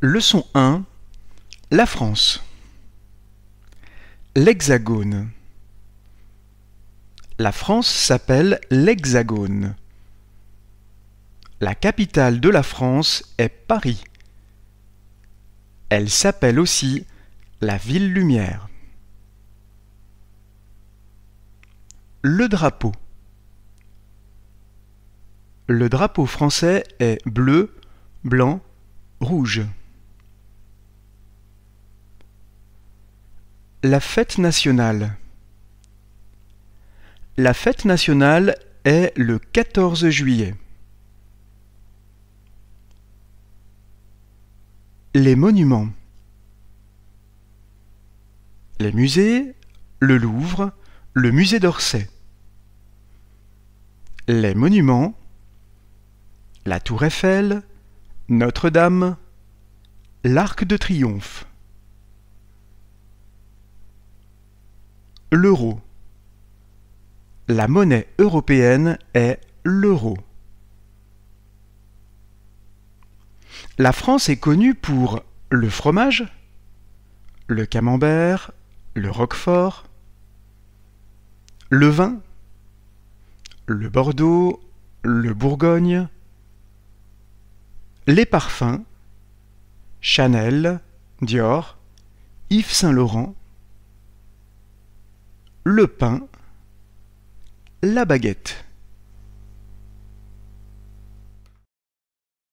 Leçon 1 La France L'Hexagone La France s'appelle l'Hexagone. La capitale de la France est Paris. Elle s'appelle aussi la Ville Lumière. Le drapeau Le drapeau français est bleu, blanc, rouge. La fête nationale. La fête nationale est le 14 juillet. Les monuments. Les musées, le Louvre, le musée d'Orsay. Les monuments. La tour Eiffel, Notre-Dame, l'Arc de Triomphe. l'euro. La monnaie européenne est l'euro. La France est connue pour le fromage, le camembert, le roquefort, le vin, le bordeaux, le bourgogne, les parfums, Chanel, Dior, Yves Saint Laurent, le pain, la baguette.